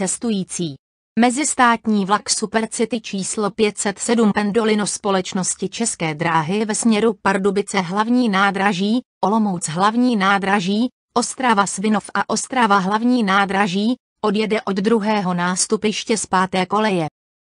Testující. Mezistátní vlak Supercity číslo 507 Pendolino společnosti České dráhy ve směru Pardubice hlavní nádraží, Olomouc hlavní nádraží, Ostrava Svinov a Ostrava hlavní nádraží, odjede od druhého nástupiště z páté koleje.